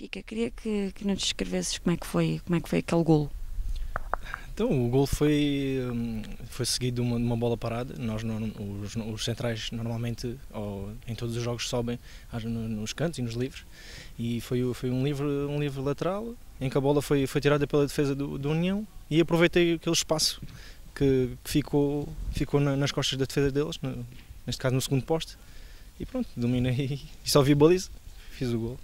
Pica, queria que, que nos descrevesses como é que foi, como é que foi aquele golo. Então, o gol foi, hum, foi seguido de uma, uma, bola parada. Nós, os, os, centrais, normalmente, ou, em todos os jogos, sobem nos cantos e nos livros. E foi, foi um, livre, um livre lateral, em que a bola foi, foi tirada pela defesa do, do União. E aproveitei aquele espaço que, que ficou, ficou na, nas costas da defesa deles, no, neste caso no segundo poste. E pronto, dominei e, só vi baliza, fiz o gol.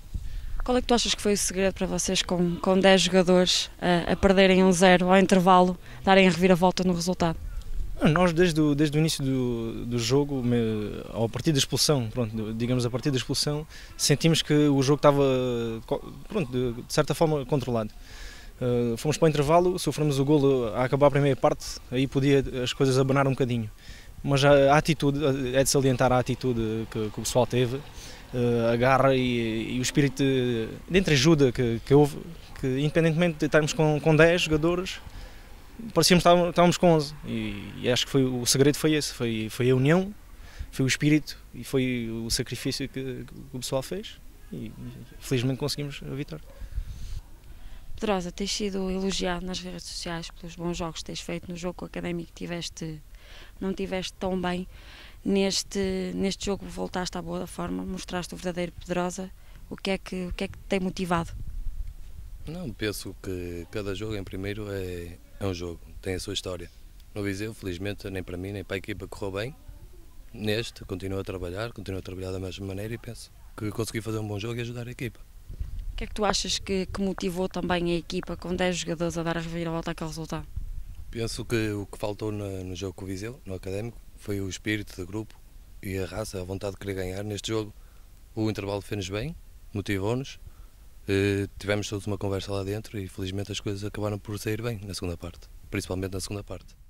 Qual é que tu achas que foi o segredo para vocês com, com 10 jogadores a, a perderem um zero ao intervalo, darem a reviravolta no resultado? Ah, nós, desde o, desde o início do, do jogo, me, ao partir da expulsão, pronto, digamos a partir da expulsão, sentimos que o jogo estava, pronto, de, de certa forma, controlado. Uh, fomos para o intervalo, sofremos o golo a acabar a primeira parte, aí podia as coisas abanar um bocadinho. Mas a, a atitude, é de salientar a atitude que, que o pessoal teve, eh, a garra e, e, o espírito de, ajuda que, que houve, que independentemente de estarmos com, com 10 jogadores, parecíamos que estávamos, estávamos com 11 e, e, acho que foi, o segredo foi esse, foi, foi a união, foi o espírito e foi o sacrifício que, que o pessoal fez e, e felizmente conseguimos a vitória. Pedrosa, tens sido elogiado nas redes sociais pelos bons jogos que tens feito no jogo académico, tiveste, não tiveste tão bem neste, neste jogo voltaste à boa forma, mostraste o verdadeiro Pedrosa, o que é que, o que, é que te tem motivado? Não, penso que cada jogo em primeiro é, é um jogo, tem a sua história. No Viseu, felizmente, nem para mim, nem para a equipa correu bem. Neste, continuo a trabalhar, continuo a trabalhar da mesma maneira e penso que consegui fazer um bom jogo e ajudar a equipa. O que é que tu achas que, que motivou também a equipa com 10 jogadores a dar a reviravolta àquele resultado? Penso que o que faltou no, no jogo com o Viseu, no Académico, foi o espírito do grupo e a raça, a vontade de querer ganhar neste jogo. O intervalo fez-nos bem, motivou-nos. Uh, tivemos todos uma conversa lá dentro e felizmente as coisas acabaram por sair bem na segunda parte, principalmente na segunda parte.